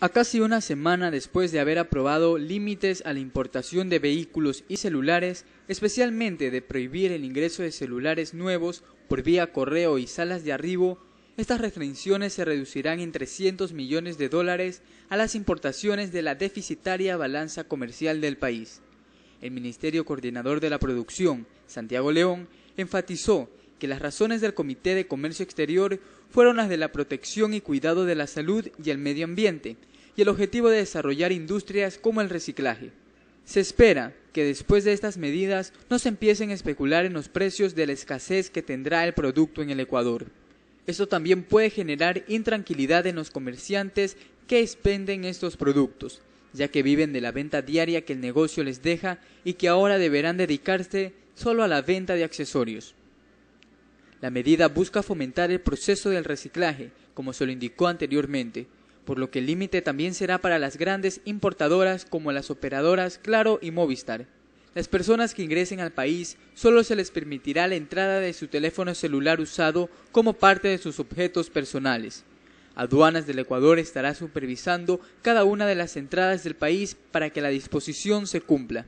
A casi una semana después de haber aprobado límites a la importación de vehículos y celulares, especialmente de prohibir el ingreso de celulares nuevos por vía correo y salas de arribo, estas restricciones se reducirán en 300 millones de dólares a las importaciones de la deficitaria balanza comercial del país. El Ministerio Coordinador de la Producción, Santiago León, enfatizó que las razones del Comité de Comercio Exterior fueron las de la protección y cuidado de la salud y el medio ambiente, y el objetivo de desarrollar industrias como el reciclaje. Se espera que después de estas medidas no se empiecen a especular en los precios de la escasez que tendrá el producto en el Ecuador. Esto también puede generar intranquilidad en los comerciantes que expenden estos productos, ya que viven de la venta diaria que el negocio les deja y que ahora deberán dedicarse solo a la venta de accesorios. La medida busca fomentar el proceso del reciclaje, como se lo indicó anteriormente, por lo que el límite también será para las grandes importadoras como las operadoras Claro y Movistar. Las personas que ingresen al país solo se les permitirá la entrada de su teléfono celular usado como parte de sus objetos personales. Aduanas del Ecuador estará supervisando cada una de las entradas del país para que la disposición se cumpla.